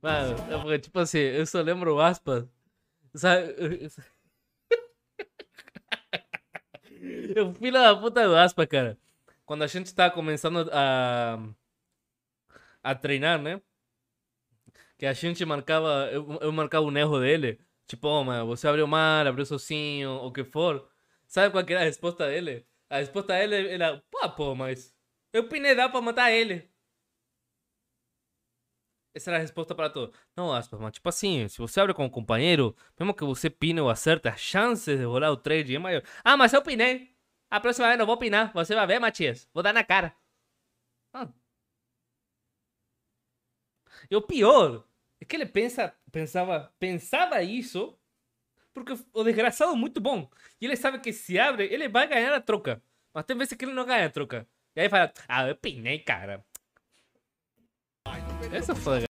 Mano, é eu, tipo assim, eu só lembro o aspas. Sabe? Eu filho da puta do aspa, cara. Quando a gente tá começando a. a treinar, né? Que a gente marcava. Eu, eu marcava um erro dele. Tipo, oh, mano, você abriu mal, abriu sozinho, o que for. Sabe qual que era a resposta dele? A resposta dele era, pô, pô, mas. Eu pinei dá pra matar ele. Essa era a resposta para todo. Não, aspas, mas tipo assim, se você abre com o um companheiro, mesmo que você pine ou acerte, as chances de rolar o trade é maior. Ah, mas eu pinei. A próxima vez não vou pinar, Você vai ver, Matias. Vou dar na cara. Ah. E o pior é que ele pensa, pensava, pensava isso porque o desgraçado é muito bom. E ele sabe que se abre, ele vai ganhar a troca. Mas tem vezes que ele não ganha a troca. E aí fala, ah, eu pinei, cara. Essa foi